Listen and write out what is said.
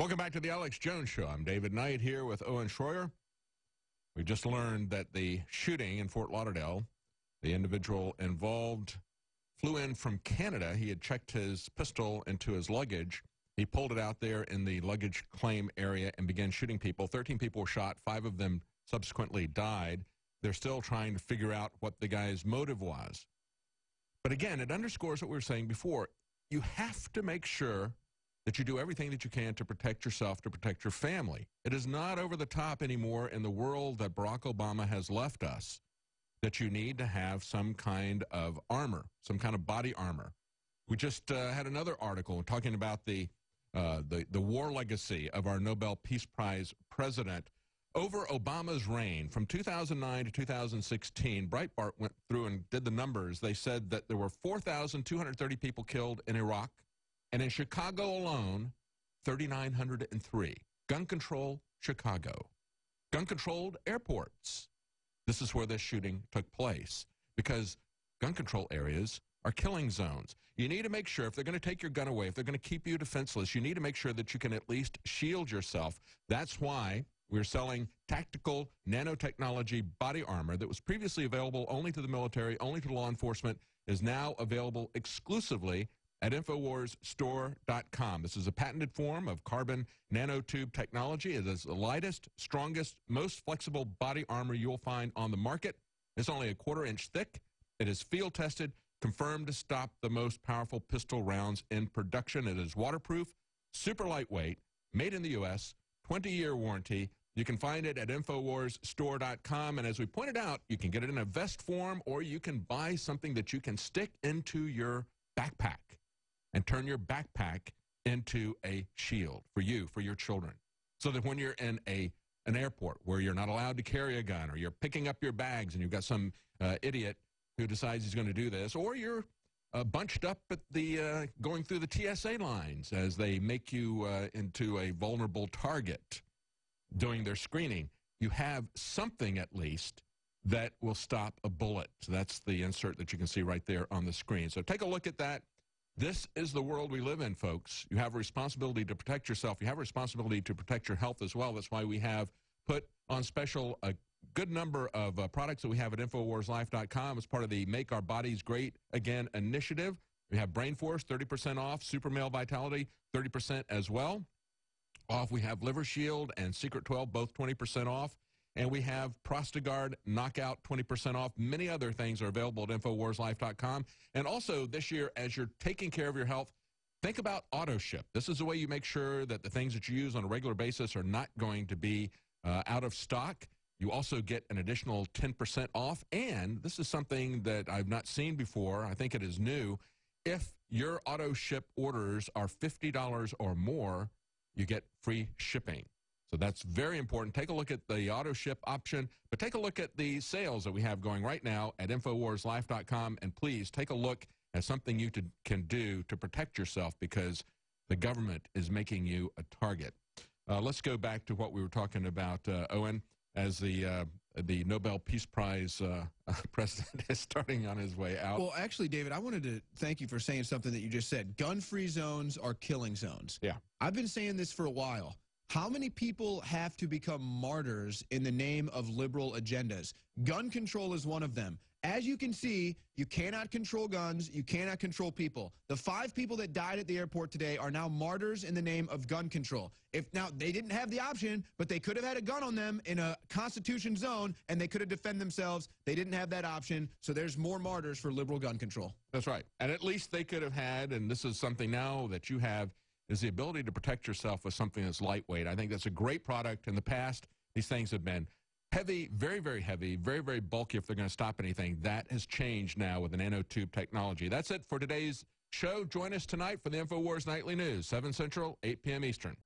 Welcome back to the Alex Jones Show. I'm David Knight here with Owen Schroyer. We just learned that the shooting in Fort Lauderdale, the individual involved flew in from Canada. He had checked his pistol into his luggage. He pulled it out there in the luggage claim area and began shooting people. 13 people were shot, five of them subsequently died. They're still trying to figure out what the guy's motive was. But again, it underscores what we were saying before. You have to make sure that you do everything that you can to protect yourself, to protect your family. It is not over the top anymore in the world that Barack Obama has left us that you need to have some kind of armor, some kind of body armor. We just uh, had another article talking about the, uh, the, the war legacy of our Nobel Peace Prize president. Over Obama's reign from 2009 to 2016, Breitbart went through and did the numbers. They said that there were 4,230 people killed in Iraq, and in Chicago alone, 3,903. Gun control, Chicago. Gun controlled airports. This is where this shooting took place because gun control areas are killing zones. You need to make sure if they're going to take your gun away, if they're going to keep you defenseless, you need to make sure that you can at least shield yourself. That's why we're selling tactical nanotechnology body armor that was previously available only to the military, only to law enforcement, is now available exclusively at InfoWarsStore.com. This is a patented form of carbon nanotube technology. It is the lightest, strongest, most flexible body armor you'll find on the market. It's only a quarter inch thick. It is field tested, confirmed to stop the most powerful pistol rounds in production. It is waterproof, super lightweight, made in the U.S., 20 year warranty. You can find it at InfoWarsStore.com. And as we pointed out, you can get it in a vest form or you can buy something that you can stick into your backpack and turn your backpack into a shield for you, for your children. So that when you're in a an airport where you're not allowed to carry a gun or you're picking up your bags and you've got some uh, idiot who decides he's going to do this or you're uh, bunched up at the uh, going through the TSA lines as they make you uh, into a vulnerable target doing their screening you have something at least that will stop a bullet. So that's the insert that you can see right there on the screen. So take a look at that. This is the world we live in, folks. You have a responsibility to protect yourself. You have a responsibility to protect your health as well. That's why we have put on special a good number of uh, products that we have at InfoWarsLife.com as part of the Make Our Bodies Great Again initiative. We have Brain Force, 30% off, Super Male Vitality, 30% as well. Off, we have Liver Shield and Secret 12, both 20% off. And we have Prostagard Knockout 20% off. Many other things are available at InfoWarsLife.com. And also this year, as you're taking care of your health, think about AutoShip. This is the way you make sure that the things that you use on a regular basis are not going to be uh, out of stock. You also get an additional 10% off. And this is something that I've not seen before. I think it is new. If your AutoShip orders are $50 or more, you get free shipping. So that's very important. Take a look at the auto ship option, but take a look at the sales that we have going right now at InfoWarsLife.com. And please take a look at something you can do to protect yourself because the government is making you a target. Uh, let's go back to what we were talking about, uh, Owen, as the uh, the Nobel Peace Prize uh, president is starting on his way out. Well, actually, David, I wanted to thank you for saying something that you just said. Gun-free zones are killing zones. Yeah. I've been saying this for a while. How many people have to become martyrs in the name of liberal agendas? Gun control is one of them. As you can see, you cannot control guns, you cannot control people. The five people that died at the airport today are now martyrs in the name of gun control. If now they didn't have the option, but they could have had a gun on them in a constitution zone and they could have defended themselves. They didn't have that option, so there's more martyrs for liberal gun control. That's right. And at least they could have had and this is something now that you have is the ability to protect yourself with something that's lightweight. I think that's a great product. In the past, these things have been heavy, very, very heavy, very, very bulky if they're going to stop anything. That has changed now with the nanotube technology. That's it for today's show. Join us tonight for the InfoWars Nightly News, 7 Central, 8 p.m. Eastern.